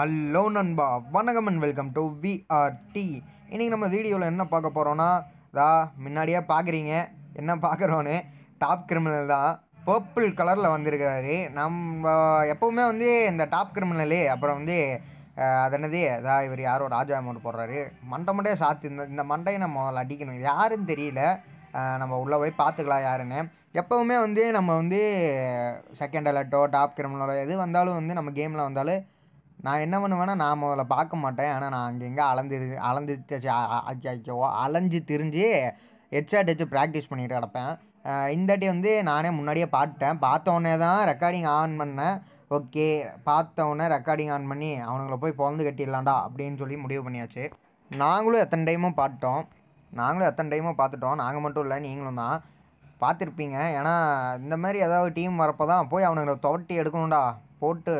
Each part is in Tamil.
ஹலோ நண்பா வணக்கம் அண்ட் வெல்கம் டு விஆர்டி இன்றைக்கி நம்ம வீடியோவில் என்ன பார்க்க போகிறோன்னா தா முன்னாடியே பார்க்குறீங்க என்ன பார்க்குறோன்னு டாப் கிரிமினல் தான் பர்பிள் கலரில் வந்திருக்கிறாரு நம்ம எப்போவுமே வந்து இந்த டாப் கிரிமினலு அப்புறம் வந்து அது என்னது இவர் யாரோ ராஜா அமௌண்ட் போடுறாரு மண்டை மண்டையை சாத்து இந்த இந்த மண்டையை நம்ம முதல்ல அடிக்கணும் இது யாருன்னு தெரியல நம்ம உள்ளே போய் பார்த்துக்கலாம் யாருன்னு எப்போவுமே வந்து நம்ம வந்து செகண்ட் அலர்ட்டோ டாப் கிரிமினலோ எது வந்தாலும் வந்து நம்ம கேமில் வந்தாலும் நான் என்ன பண்ணுவேன்னா நான் முதல்ல பார்க்க மாட்டேன் ஆனால் நான் அங்கெங்கே அளந்துடு அளந்து அச்சோ அலைஞ்சு திரிஞ்சு ஹெட்செட் வச்சு ப்ராக்டிஸ் பண்ணிகிட்டு கிடப்பேன் இந்தாட்டி வந்து நானே முன்னாடியே பாட்டேன் பார்த்தோன்னே தான் ரெக்கார்டிங் ஆன் பண்ணேன் ஓகே பார்த்தோன்னே ரெக்கார்டிங் ஆன் பண்ணி அவனுங்கள போய் பிறந்து கட்டிடலாம்டா அப்படின்னு சொல்லி முடிவு பண்ணியாச்சு நாங்களும் எத்தனை டைமும் பாட்டோம் நாங்களும் எத்தனை டைமும் பார்த்துட்டோம் நாங்கள் மட்டும் இல்லை நீங்களும் தான் பார்த்துருப்பீங்க ஏன்னா இந்த மாதிரி ஏதாவது டீம் வரப்போ தான் போய் அவனுங்களை துவட்டி எடுக்கணும்டா போட்டு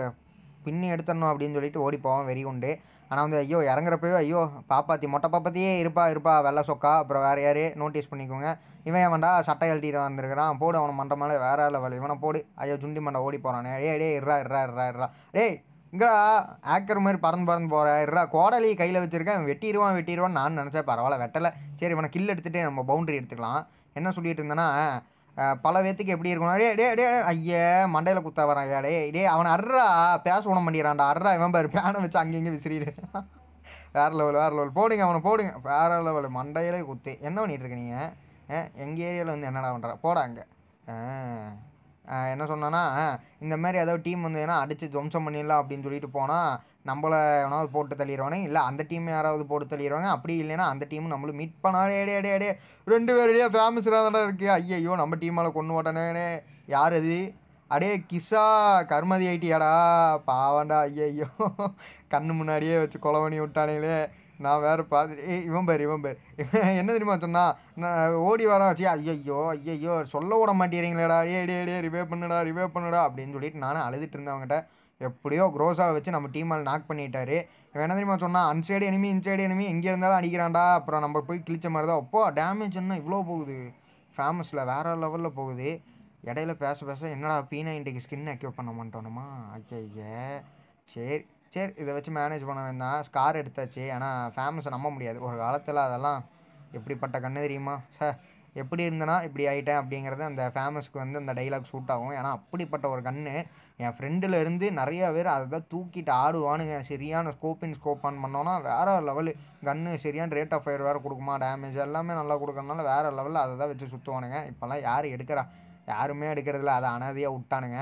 பின்னி எடுத்துடணும் அப்படின்னு சொல்லிட்டு ஓடி வெறி உண்டு ஆனால் வந்து ஐயோ இறங்குறப்பயோ ஐயோ பாப்பாத்தி மொட்டை பாப்பாத்தியே இருப்பா இருப்பா வெள்ளை சொக்கா அப்புறம் வேறு யார் நோட்டீஸ் பண்ணிக்கோங்க இவன் வேண்டா சட்டை எழுதிட்டு வந்திருக்கிறான் போடு அவனை மண்ட மேலே வேறு லெவல் இவனை போடு ஐயோ சுண்டி மண்டை ஓடி போகிறான் ஏ டே இர்ரா இர்ரா இர்ரா இர்ரா டேய் இங்கடா ஆக்கர் மாதிரி பறந்து பறந்து போகிறேன் இருடா கோடலி கையில் வச்சுருக்கேன் வெட்டிடுவான் வெட்டிடுவான்னு நான் நினச்சா பரவாயில்ல வெட்டலை சரி இவனை கில் எடுத்துகிட்டு நம்ம பவுண்ட்ரி எடுத்துக்கலாம் என்ன சொல்லிட்டு இருந்தேன்னா பல பேத்துக்கு எப்படி இருக்கணும் டே டே அடே ஐயே மண்டையில் குத்த வரான் டே டே அவன் அட்ரா பேச உணம் பண்ணிடுறான்டா அட்ரா இவன் பாரு பேனை வச்சு அங்கே இங்கே விசிறிடு வேறு லெவல் வேறு லெவல் போடுங்க அவனை போடுங்க வேறு லெவல் மண்டையிலே குத்து என்ன பண்ணிகிட்ருக்க நீங்கள் எங்கள் ஏரியாவில் வந்து என்னடா போடா போடாங்க என்ன சொன்னேன்னா இந்த மாதிரி ஏதாவது டீம் வந்ததுன்னா அடித்து துவம்சம் பண்ணிடலாம் அப்படின்னு சொல்லிட்டு போனால் நம்மளை எவனாவது போட்டு தள்ளிடுவானே இல்லை அந்த டீம் யாராவது போட்டு தள்ளிடுவாங்க அப்படி இல்லைன்னா அந்த டீம் நம்மளும் மீட் பண்ணாலே ஏடே ஏடே ஏடே ரெண்டு பேருடையே ஃபேமஸ் தான் இருக்குது ஐயையோ நம்ம டீமால் கொண்டு மாட்டானே யார் அது அடே கிஷா கர்மதி ஐட்டியாடா பாவாண்டா ஐயையோ கண்ணு முன்னாடியே வச்சு கொலவணி விட்டானே நான் வேறு பார்த்துட்டு இவன் பேர் இவன் பேர் என்ன தெரியுமா சொன்னா நான் ஓடி வர வச்சு ஐயோ ஐயோ சொல்ல விட மாட்டேறீங்களேடா ஏ டே டே ரிவே பண்ணுடா ரிவே பண்ணுடா அப்படின்னு சொல்லிட்டு நானும் அழுதுட்டு இருந்தவங்ககிட்ட எப்படியோ க்ரோஸாக வச்சு நம்ம டீம் மேலே நாக் பண்ணிட்டாரு இவன் என்ன தெரியுமா சொன்னால் அன்சைடு எனிமி இன்சைடு எனிமி எங்கே இருந்தாலும் அடிக்கிறான்டா அப்புறம் நம்ம போய் கிழிச்ச மாதிரி தான் அப்போ டேமேஜ் இன்னும் இவ்வளோ போகுது ஃபேமஸில் வேறு லெவலில் போகுது இடையில பேச பேச என்னடா பீனா இன்றைக்கு ஸ்கின் அக்யூப் பண்ண ஐயா ஐயா சரி சரி இதை வச்சு மேனேஜ் பண்ண வேண்டாம் ஸ்கார் எடுத்தாச்சு ஏன்னா ஃபேமஸை நம்ப முடியாது ஒரு காலத்தில் அதெல்லாம் எப்படிப்பட்ட கண்ணு தெரியுமா சார் எப்படி இருந்தனா இப்படி ஆகிட்டேன் அப்படிங்கிறது அந்த ஃபேமஸ்க்கு வந்து அந்த டைலாக் சூட் ஆகும் ஏன்னா அப்படிப்பட்ட ஒரு கண்ணு என் ஃப்ரெண்டுலேருந்து நிறையா பேர் அதை தான் தூக்கிட்டு ஆடுவானுங்க சரியான ஸ்கோப்பின் ஸ்கோப் ஆன் பண்ணோன்னா வேறு லெவலு கன்று சரியான ரேட் ஆஃப் ஃபயர் வேறு கொடுக்குமா டேமேஜ் எல்லாமே நல்லா கொடுக்கறனால வேறு லெவலில் அதை தான் வச்சு சுற்றுவானுங்க இப்போல்லாம் யார் எடுக்கிறா யாருமே எடுக்கிறதில்ல அதை அனாதையாக விட்டானுங்க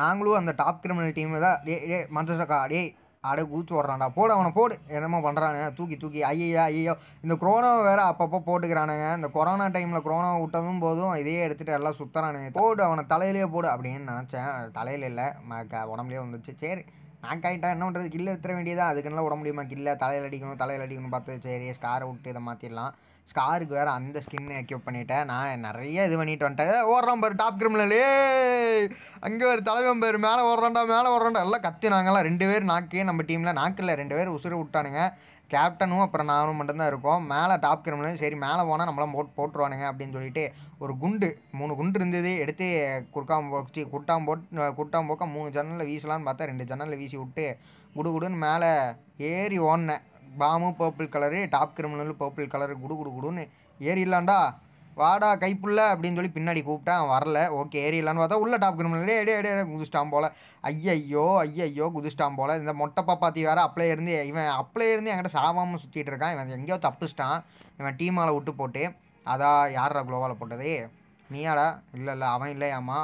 நாங்களும் அந்த டாப் கிரிமினல் டீம் தான் ஏ டே மஞ்சக்கா டே அடே கூச்சி ஓடுறான்டா போடு அவனை போடு என்னமோ பண்ணுறானுங்க தூக்கி தூக்கி ஐயா ஐயோ இந்த கொரோனாவை வேறு அப்பப்போ போட்டுக்கிறானுங்க இந்த கொரோனா டைமில் கொரோனா விட்டதும் போதும் இதையே எடுத்துகிட்டு எல்லாம் சுற்றுறானுங்க போடு அவனை தலையிலேயே போடு அப்படின்னு நினச்சேன் தலையில் இல்லை உடம்புலேயே வந்துச்சு சரி நாக்காயிட்டா என்ன பண்ணுறது கில் எடுத்துட வேண்டியதான் அதுக்கெல்லாம் விட முடியுமா கில்ல தலையில் அடிக்கணும் தலையில் அடிக்கணும் பார்த்து சரி ஸ்காரை விட்டு இதை மாற்றிடலாம் ஸ்காருக்கு வேறு அந்த ஸ்கின் எக்யூப் பண்ணிவிட்டேன் நான் நிறைய இது பண்ணிட்டு வந்துட்டேன் ஓடுறோம் பாரு டாப் கிரிமினலே அங்கே ஒரு தலைவன் பேர் மேலே ஓடுறோண்டா மேலே ஓடுறோண்டா எல்லாம் கத்து ரெண்டு பேர் நாக்கே நம்ம டீமில் நாக்கில் ரெண்டு பேர் உசுறு விட்டானுங்க கேப்டனும் அப்புறம் நானும் மட்டும்தான் இருக்கோம் மேலே டாப் கிரிமினல் சரி மேலே போனால் நம்மளாம் போட் போட்டுருவானுங்க அப்படின்னு சொல்லிட்டு ஒரு குண்டு மூணு குண்டு இருந்தது எடுத்து குறுக்காம போச்சு குட்டாம் போட்டு குட்டாம் போக்க மூணு ஜன்னலில் வீசலான்னு பார்த்தா ரெண்டு ஜன்னலில் வீசி விட்டு குடு குடுன்னு மேலே ஏறி ஓடினேன் பாமும் பர்பிள் கலரு டாப் கிரிமினலும் பர்பிள் கலரு குடு குடு குடுன்னு ஏறிடலாண்டா வாடா கைப்புள்ள அப்படின்னு சொல்லி பின்னாடி கூப்பிட்டேன் வரல ஓகே ஏரியலான்னு பார்த்தா உள்ள டாப் கிரமில் ஏடி ஏடி குதிச்சிட்டான் போல் ஐயையோ ஐயையோ குதிச்சிட்டான் போல் இந்த மொட்டை பாப்பாத்தி வேறு அப்ளே இருந்து இவன் அப்ளே இருந்து என்கிட்ட சாவாமல் சுற்றிட்டு இருக்கான் இவன் எங்கேயோ தப்பிச்சிட்டான் இவன் டீமால் விட்டு போட்டு அதான் யாரா குளோவால் போட்டது நீயாடா இல்லை இல்லை அவன் இல்லையாம்மா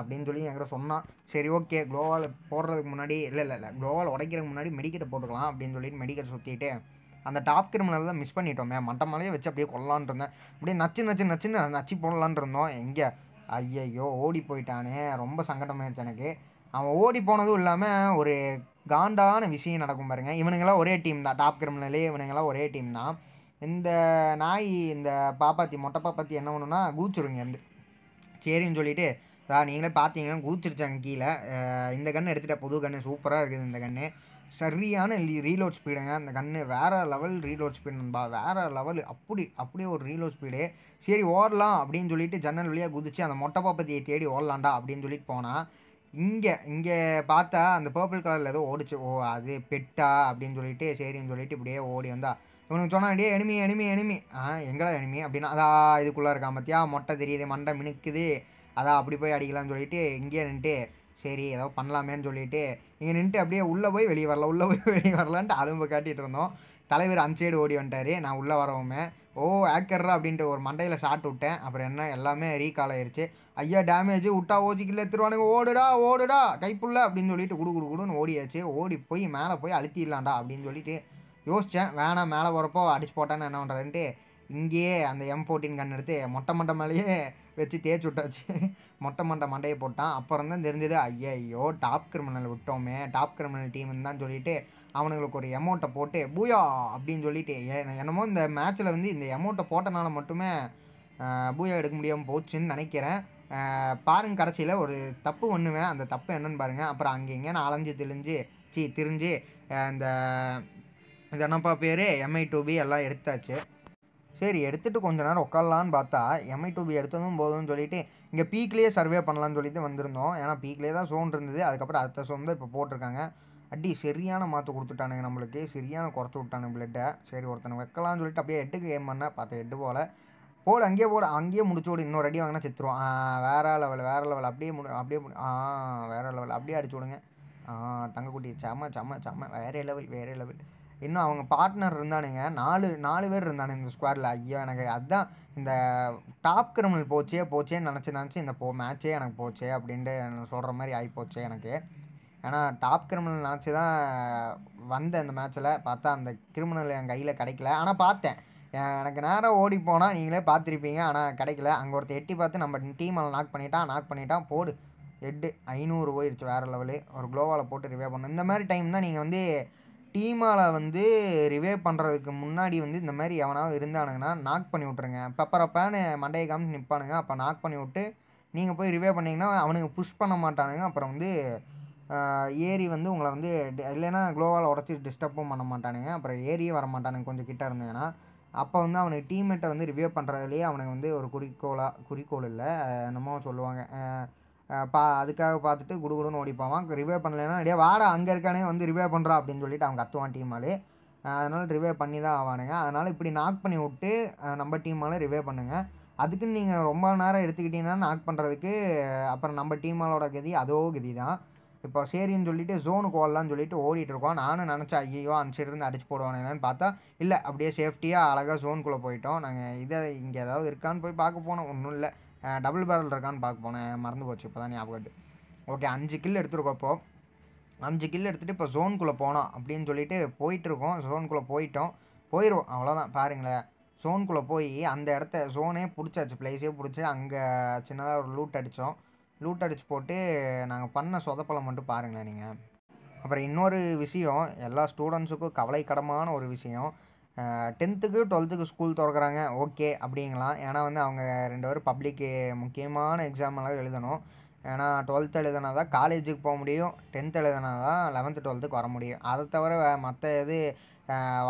அப்படின்னு சொல்லி என்கிட்ட சொன்னான் சரி ஓகே க்ளோவால் போடுறதுக்கு முன்னாடி இல்லை இல்லை இல்லை குளோவால் உடைக்கிறதுக்கு முன்னாடி மெடிக்கெட்டை போட்டுக்கலாம் அப்படின்னு சொல்லிட்டு மெடிக்கெட் சுற்றிட்டு அந்த டாப் கிரிமினல் தான் மிஸ் பண்ணிட்டோமே மட்டமாலேயே வச்சு அப்படியே கொள்ளலான்னு இருந்தேன் அப்படியே நச்சு நச்சு நச்சுன்னு நச்சு போடலான் இருந்தோம் எங்கே ஐயையோ ஓடி போயிட்டானே ரொம்ப சங்கடமாயிடுச்சு எனக்கு அவன் ஓடி போனதும் இல்லாமல் ஒரு காண்டான விஷயம் நடக்கும் பாருங்கள் இவனுங்களாம் ஒரே டீம் தான் டாப் கிரிமினலே இவனுங்களாம் ஒரே டீம் தான் இந்த நாய் இந்த பாப்பாத்தி மொட்டை பாப்பாத்தி என்ன ஒன்றுனா கூச்சுருங்க இருந்து சரின்னு சொல்லிட்டு சொல்லிவிட்டு நீங்களே பார்த்தீங்கன்னா கூச்சிருச்சாங்க கீழே இந்த கன்று எடுத்துகிட்டா புது கன்று சூப்பராக இருக்குது இந்த கன்று சரியான ரீலோட் ஸ்பீடுங்க அந்த கன்று வேறு லெவல் ரீலோட் ஸ்பீடு நண்பா வேறு லெவல் அப்படி அப்படியே ஒரு ரீலோட் ஸ்பீடு சரி ஓடலாம் அப்படின்னு சொல்லிட்டு ஜன்னல் வழியாக குதிச்சு அந்த மொட்டை பாப்பத்தியை தேடி ஓடலாண்டா அப்படின்னு சொல்லிட்டு போனால் இங்கே இங்கே பார்த்தா அந்த பர்பிள் கலரில் ஏதோ ஓடிச்சு ஓ அது பெட்டா அப்படின்னு சொல்லிட்டு சரின்னு சொல்லிட்டு இப்படியே ஓடி வந்தா இவனுக்கு சொன்னா எனிமி எனிமி எனிமி ஆ எங்கடா எனிமி அப்படின்னா அதான் இதுக்குள்ளே இருக்கான் பார்த்தியா மொட்டை தெரியுது மண்டை மினுக்குது அதான் அப்படி போய் அடிக்கலாம்னு சொல்லிட்டு இங்கேயே நின்ட்டு சரி ஏதோ பண்ணலாமேன்னு சொல்லிட்டு இங்கே நின்றுட்டு அப்படியே உள்ளே போய் வெளியே வரல உள்ளே போய் வெளியே வரலான்ட்டு அலும்பு காட்டிகிட்டு இருந்தோம் தலைவர் அஞ்சு சைடு ஓடி வந்துட்டார் நான் உள்ளே வரவுமே ஓ ஆக்கர்ரா அப்படின்ட்டு ஒரு மண்டையில் ஷாட் விட்டேன் அப்புறம் என்ன எல்லாமே ரீகால் ஆயிடுச்சு ஐயா டேமேஜ் விட்டா ஓச்சிக்கில் திருவானுங்க ஓடுடா ஓடுடா கைப்புள்ள அப்படின்னு சொல்லிட்டு குடு குடு குடுன்னு ஓடியாச்சு ஓடி போய் மேலே போய் அழுத்திடலாம்டா அப்படின்னு சொல்லிட்டு யோசித்தேன் வேணாம் மேலே போகிறப்போ அடிச்சு போட்டான்னு என்ன பண்ணுறேன்ட்டு இங்கேயே அந்த எம் ஃபோர்டீன் கன் எடுத்து மொட்டை மண்டை மேலேயே வச்சு தேய்ச்சி விட்டாச்சு மொட்டை மண்டை மண்டையை போட்டான் அப்புறம் தான் தெரிஞ்சது ஐயோ டாப் கிரிமினல் விட்டோமே டாப் கிரிமினல் டீம்னு தான் சொல்லிட்டு அவனுங்களுக்கு ஒரு எமௌண்ட்டை போட்டு பூயா அப்படின்னு சொல்லிட்டு என்னமோ இந்த மேட்ச்சில் வந்து இந்த எமௌண்ட்டை போட்டனால மட்டுமே பூயா எடுக்க முடியாமல் போச்சுன்னு நினைக்கிறேன் பாருங்க கடைசியில் ஒரு தப்பு ஒன்றுவேன் அந்த தப்பு என்னன்னு பாருங்கள் அப்புறம் அங்கே இங்கே நான் அலைஞ்சு தெளிஞ்சு சி திரிஞ்சு இந்த இது என்னப்பா பேர் எம்ஐ டூபி எல்லாம் எடுத்தாச்சு சரி எடுத்துகிட்டு கொஞ்ச நேரம் உட்காரலான்னு பார்த்தா எம்ஐ டூபி எடுத்ததும் போதும்னு சொல்லிட்டு இங்கே பீக்லேயே சர்வே பண்ணலான்னு சொல்லிட்டு வந்திருந்தோம் ஏன்னா பீக்லேயே தான் சோன் இருந்தது அதுக்கப்புறம் அடுத்த சோன் தான் இப்போ போட்டிருக்காங்க அடி சரியான மாற்று கொடுத்துட்டானுங்க நம்மளுக்கு சரியான குறைச்சி விட்டானுங்க பிளட்டை சரி ஒருத்தனை வைக்கலாம்னு சொல்லிட்டு அப்படியே எட்டுக்கு ஏம் பண்ணேன் பார்த்தா எட்டு போல் போடு அங்கேயே போடு அங்கேயே முடிச்சு விடு இன்னொரு அடி வாங்கினா செத்துருவோம் வேறு லெவல் வேறு லெவல் அப்படியே முடி அப்படியே ஆ வேறு லெவல் அப்படியே அடிச்சு விடுங்க தங்கக்குட்டி செம்ம செம்ம செம்ம வேறே லெவல் வேறே லெவல் இன்னும் அவங்க பார்ட்னர் இருந்தானுங்க நாலு நாலு பேர் இருந்தானுங்க இந்த ஸ்குவாடில் ஐயோ எனக்கு அதுதான் இந்த டாப் கிரிமினல் போச்சே போச்சேன்னு நினச்சி நினச்சி இந்த போ மேட்ச்சே எனக்கு போச்சே அப்படின்ட்டு சொல்கிற மாதிரி ஆகிப்போச்சு எனக்கு ஏன்னா டாப் கிரிமினல் நினச்சி தான் வந்த இந்த மேட்ச்சில் பார்த்தா அந்த கிரிமினல் என் கையில் கிடைக்கல ஆனால் பார்த்தேன் எனக்கு நேரம் ஓடி போனால் நீங்களே பார்த்துருப்பீங்க ஆனால் கிடைக்கல அங்கே ஒருத்தர் எட்டி பார்த்து நம்ம டீம் அதில் நாக் பண்ணிட்டான் நாக் பண்ணிட்டான் போடு எட்டு ஐநூறு போயிடுச்சு வேறு லெவலு ஒரு க்ளோவாவில் போட்டு ரிவே பண்ணணும் இந்த மாதிரி டைம் தான் நீங்கள் வந்து டீமால் வந்து ரிவே பண்ணுறதுக்கு முன்னாடி வந்து இந்த மாதிரி எவனாவது இருந்தானுங்கன்னா நாக் பண்ணி விட்ருங்க பெப்பரப்பான்னு மண்டையை காமிச்சு நிற்பானுங்க அப்போ நாக் பண்ணி விட்டு நீங்கள் போய் ரிவே பண்ணிங்கன்னா அவனுக்கு புஷ் பண்ண மாட்டானுங்க அப்புறம் வந்து ஏரி வந்து உங்களை வந்து இல்லைன்னா க்ளோவால் உடச்சி டிஸ்டர்பும் பண்ண மாட்டானுங்க அப்புறம் ஏரியே வர மாட்டானுங்க கொஞ்சம் கிட்ட இருந்தாங்கன்னா அப்போ வந்து அவனுக்கு டீம்மேட்டை வந்து ரிவியூ பண்ணுறதுலேயே அவனுக்கு வந்து ஒரு குறிக்கோளாக குறிக்கோள் இல்லை என்னமோ சொல்லுவாங்க பா அதுக்காக பார்த்துட்டு குடுகுடுன்னு ஓடிப்பாவான் ரிவே பண்ணலைன்னா அப்படியே வாடா அங்கே இருக்கானே வந்து ரிவே பண்ணுறா அப்படின்னு சொல்லிட்டு அவன் கத்துவான் டீமாலே அதனால் ரிவே பண்ணி தான் ஆவானுங்க அதனால் இப்படி நாக் பண்ணி விட்டு நம்ம டீமால் ரிவே பண்ணுங்கள் அதுக்குன்னு நீங்கள் ரொம்ப நேரம் எடுத்துக்கிட்டிங்கன்னா நாக் பண்ணுறதுக்கு அப்புறம் நம்ம டீமாலோட கதி அதோ கதி தான் இப்போ சரின்னு சொல்லிட்டு ஜோனு ஓடலான்னு சொல்லிட்டு ஓடிட்டுருக்கோம் நானும் நினச்சா ஐயோ அனுப்பிச்சிட்டு அடிச்சு போடுவானுங்கன்னு பார்த்தா இல்லை அப்படியே சேஃப்டியாக அழகாக ஜோனுக்குள்ளே போயிட்டோம் நாங்கள் இதை இங்கே ஏதாவது இருக்கான்னு போய் பார்க்க போனோம் ஒன்றும் இல்லை டபுள் பேரல் இருக்கான்னு பார்க்க போனேன் மறந்து போச்சு இப்போ தான் ஞாபகம் ஓகே அஞ்சு கில் எடுத்துருக்கப்போ அஞ்சு கில் எடுத்துகிட்டு இப்போ ஜோன்குள்ளே போனோம் அப்படின்னு சொல்லிட்டு போயிட்டுருக்கோம் ஜோன்குள்ளே போயிட்டோம் போயிடுவோம் அவ்வளோதான் பாருங்களேன் ஜோன்குள்ளே போய் அந்த இடத்த ஜோனே பிடிச்சாச்சு ப்ளேஸே பிடிச்சி அங்கே சின்னதாக ஒரு லூட் அடித்தோம் லூட் அடித்து போட்டு நாங்கள் பண்ண சொதப்பலம் மட்டும் பாருங்களேன் நீங்கள் அப்புறம் இன்னொரு விஷயம் எல்லா ஸ்டூடெண்ட்ஸுக்கும் கவலைக்கடமான ஒரு விஷயம் டென்த்துக்கு டுவெல்த்துக்கு ஸ்கூல் திறக்கிறாங்க ஓகே அப்படிங்கலாம் ஏன்னா வந்து அவங்க ரெண்டு பேரும் பப்ளிக்கு முக்கியமான எக்ஸாமெல்லாம் எழுதணும் ஏன்னா டுவெல்த் எழுதுனா தான் காலேஜுக்கு போக முடியும் டென்த் எழுதுனா தான் லெவன்த்து டுவெல்த்துக்கு வர முடியும் அதை தவிர மற்ற இது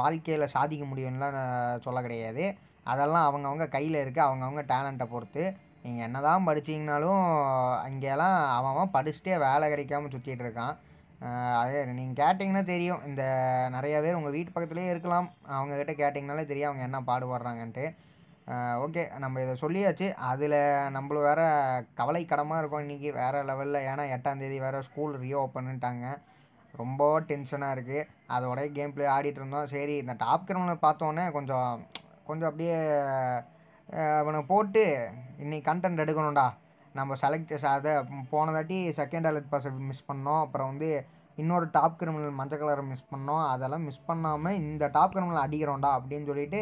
வாழ்க்கையில் சாதிக்க முடியும்லாம் சொல்ல கிடையாது அதெல்லாம் அவங்கவுங்க கையில் இருக்குது அவங்கவுங்க டேலண்ட்டை பொறுத்து நீங்கள் என்ன தான் படிச்சிங்கனாலும் அங்கேலாம் அவன் படிச்சுட்டே வேலை கிடைக்காம சுற்றிட்டு இருக்கான் அது நீங்கள் கேட்டிங்கன்னா தெரியும் இந்த நிறையா பேர் உங்கள் வீட்டு பக்கத்துலேயே இருக்கலாம் அவங்கக்கிட்ட கேட்டிங்கனாலே தெரியும் அவங்க என்ன பாடுபடுறாங்கன்ட்டு ஓகே நம்ம இதை சொல்லியாச்சு அதில் நம்மளும் வேறு கவலை கடமாக இருக்கும் இன்றைக்கி வேறு லெவலில் ஏன்னா எட்டாந்தேதி வேறு ஸ்கூல் ரீ ஓப்பன்ட்டாங்க ரொம்ப டென்ஷனாக இருக்குது அதோடய கேம் பிளே ஆடிட்டு இருந்தோம் சரி இந்த டாப் கிரௌண்டில் பார்த்தோன்னே கொஞ்சம் கொஞ்சம் அப்படியே அவனை போட்டு இன்றைக்கி கண்டென்ட் எடுக்கணும்டா நம்ம செலக்டர்ஸ் அதை போனதாட்டி செகண்ட் அலர்ட் பாஸ் மிஸ் பண்ணோம் அப்புறம் வந்து இன்னொரு டாப் கிரிமினல் மஞ்சள் கலரை மிஸ் பண்ணோம் அதெல்லாம் மிஸ் பண்ணாமல் இந்த டாப் கிரிமினல் அடிக்கிறோம்டா அப்படின்னு சொல்லிட்டு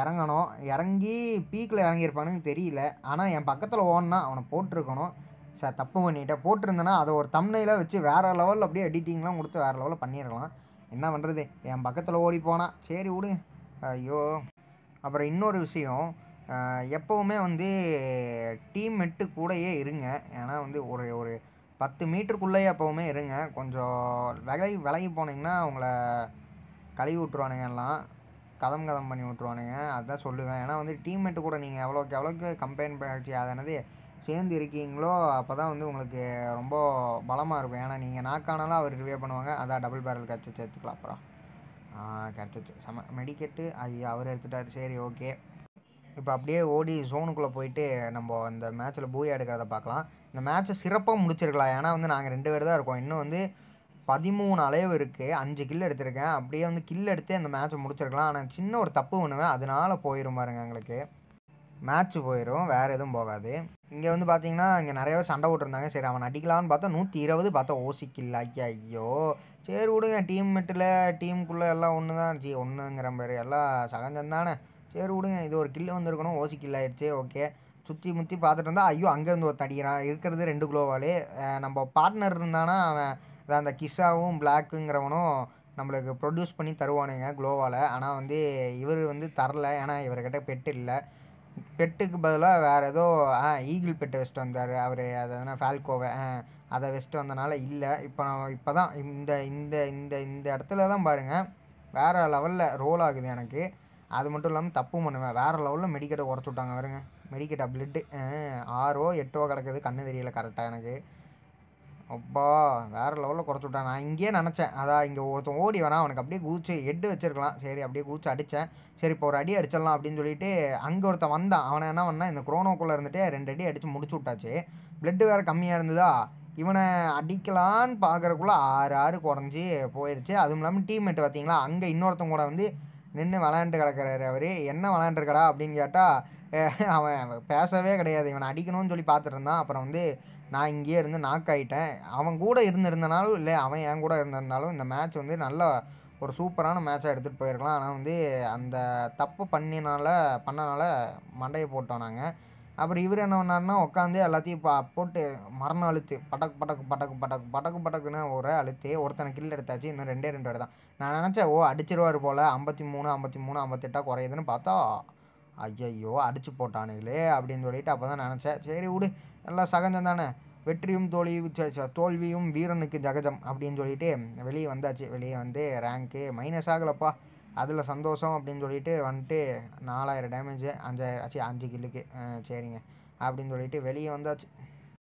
இறங்கணும் இறங்கி பீக்கில் இறங்கியிருப்பானுங்க தெரியல ஆனால் என் பக்கத்தில் ஓடனா அவனை போட்டிருக்கணும் சார் தப்பு பண்ணிட்டேன் போட்டிருந்தேன்னா அதை ஒரு தம்னையில் வச்சு வேறு லெவலில் அப்படியே எடிட்டிங்லாம் கொடுத்து வேறு லெவலில் பண்ணிடலாம் என்ன பண்ணுறது என் பக்கத்தில் ஓடி போனால் சரி விடு ஐயோ அப்புறம் இன்னொரு விஷயம் எப்போவுமே வந்து டீம் மெட்டு கூடயே இருங்க ஏன்னா வந்து ஒரு ஒரு பத்து மீட்டருக்குள்ளேயே எப்போவுமே இருங்க கொஞ்சம் விலகி விலகி போனீங்கன்னா அவங்கள கழுவி விட்ருவானுங்க எல்லாம் கதம் கதம் பண்ணி விட்ருவானுங்க அதுதான் சொல்லுவேன் ஏன்னா வந்து டீம் மெட்டு கூட நீங்கள் எவ்வளோக்கு எவ்வளோக்கு கம்பெயின் பண்ணிச்சு அதனது சேர்ந்து இருக்கீங்களோ அப்போ தான் வந்து உங்களுக்கு ரொம்ப பலமாக இருக்கும் ஏன்னா நீங்கள் நாக்கானாலும் அவர் ரிவே பண்ணுவாங்க அதான் டபுள் பேரல் கிடச்சி சேர்த்துக்கலாம் அப்புறம் கிடச்சிச்சு செம மெடிக்கெட்டு ஐயா அவர் எடுத்துட்டார் சரி ஓகே இப்போ அப்படியே ஓடி ஜோனுக்குள்ளே போயிட்டு நம்ம அந்த மேட்ச்சில் பூயா எடுக்கிறத பார்க்கலாம் இந்த மேட்ச்சை சிறப்பாக முடிச்சிருக்கலாம் ஏன்னா வந்து நாங்கள் ரெண்டு பேர் தான் இருக்கோம் இன்னும் வந்து பதிமூணு அளவு இருக்குது அஞ்சு கில் எடுத்திருக்கேன் அப்படியே வந்து கில் எடுத்து அந்த மேட்ச்சை முடிச்சிருக்கலாம் ஆனால் சின்ன ஒரு தப்பு பண்ணுவேன் அதனால் போயிடும் பாருங்க எங்களுக்கு மேட்ச் போயிடும் வேறு எதுவும் போகாது இங்கே வந்து பார்த்தீங்கன்னா இங்கே நிறைய பேர் சண்டை போட்டிருந்தாங்க சரி அவன் அடிக்கலான்னு பார்த்தா நூற்றி இருபது பார்த்தா ஓசிக்கில் ஐயா ஐயோ சரி விடுங்க டீம் மெட்டில் டீமுக்குள்ளே எல்லாம் ஒன்று தான் ஜி ஒன்றுங்கிற மாதிரி எல்லாம் சகஞ்சந்தானே சரி விடுங்க இது ஒரு கில்லு வந்திருக்கணும் ஓசி கில் ஆகிடுச்சு ஓகே சுற்றி முற்றி பார்த்துட்டு இருந்தால் ஐயோ அங்கேருந்து ஒரு தடிக்கிறான் இருக்கிறது ரெண்டு குளோவாலே நம்ம பார்ட்னர் இருந்தானா அவன் அந்த கிஸ்ஸாவும் பிளாக்குங்கிறவனும் நம்மளுக்கு ப்ரொடியூஸ் பண்ணி தருவானுங்க குளோவால் ஆனால் வந்து இவர் வந்து தரல ஏன்னா இவர்கிட்ட பெட்டு இல்லை பெட்டுக்கு பதிலாக வேறு ஏதோ ஆ ஈகிள் பெட்டை வச்சுட்டு வந்தார் அவர் அதை என்ன ஃபால்கோவை அதை வெஸ்ட்டு வந்தனால இல்லை இப்போ நான் இப்போ தான் இந்த இந்த இந்த இந்த இடத்துல தான் பாருங்கள் வேறு லெவலில் ரோல் ஆகுது எனக்கு அது மட்டும் இல்லாமல் தப்பும் பண்ணுவேன் வேறு லெவலில் மெடிக்கெட்டை குறைச்சி விட்டாங்க வருங்க மெடிக்கெட்டா பிளட்டு ஆறோ எட்டோ கிடக்குது கண்ணு தெரியல கரெக்டாக எனக்கு அப்பா வேறு லெவலில் குறைச்சி விட்டான் நான் இங்கேயே நினச்சேன் அதான் இங்கே ஒருத்தன் ஓடி வரான் அவனுக்கு அப்படியே கூச்சு எட்டு வச்சிருக்கலாம் சரி அப்படியே கூச்சு அடித்தேன் சரி இப்போ ஒரு அடி அடிச்சிடலாம் அப்படின்னு சொல்லிட்டு அங்கே ஒருத்தன் வந்தான் அவனை என்ன பண்ணான் இந்த குரோனோக்குள்ளே இருந்துட்டு ரெண்டு அடி அடித்து முடிச்சு விட்டாச்சு பிளட்டு வேறு கம்மியாக இருந்ததா இவனை அடிக்கலான்னு பார்க்குறக்குள்ளே ஆறு ஆறு குறைஞ்சி போயிடுச்சு அதுவும் இல்லாமல் டீம்மேட்டு பார்த்தீங்களா அங்கே இன்னொருத்தன் கூட வந்து நின்று விளாண்டு கிடக்கிறாரு அவர் என்ன விளாண்டுருக்கடா அப்படின்னு கேட்டால் அவன் பேசவே கிடையாது இவனை அடிக்கணும்னு சொல்லி பார்த்துட்டு இருந்தான் அப்புறம் வந்து நான் இங்கேயே இருந்து நாக் ஆகிட்டேன் அவன் கூட இருந்திருந்தனாலும் இல்லை அவன் என் கூட இருந்திருந்தாலும் இந்த மேட்ச் வந்து நல்ல ஒரு சூப்பரான மேட்சாக எடுத்துகிட்டு போயிருக்கலாம் ஆனால் வந்து அந்த தப்பு பண்ணினால பண்ணனால மண்டையை போட்டோம் நாங்கள் அப்புறம் இவர் என்ன பண்ணார்னா உட்காந்து எல்லாத்தையும் பா போட்டு மரணம் அழுத்து படக்கு படக்கு படக்கு படக்கு படக்கு படக்குன்னு ஒரு அழுத்து ஒருத்தனை கில் எடுத்தாச்சு இன்னும் ரெண்டே ரெண்டு தான் நான் நினச்சேன் ஓ அடிச்சிருவார் போல் ஐம்பத்தி மூணு ஐம்பத்தி மூணு ஐம்பத்தெட்டாக குறையுதுன்னு பார்த்தா ஐயையோ அடிச்சு போட்டானுங்களே அப்படின்னு சொல்லிட்டு அப்போ தான் நினச்சேன் சரி விடு எல்லாம் சகஜம் தானே வெற்றியும் தோல்வி தோல்வியும் வீரனுக்கு ஜகஜம் அப்படின்னு சொல்லிட்டு வெளியே வந்தாச்சு வெளியே வந்து ரேங்க்கு மைனஸ் ஆகலப்பா அதில் சந்தோஷம் அப்படின்னு சொல்லிட்டு வந்துட்டு நாலாயிரம் டேமேஜு அஞ்சாயிரம் ஆச்சு அஞ்சு கில்லுக்கு சரிங்க அப்படின்னு சொல்லிட்டு வெளியே வந்தாச்சு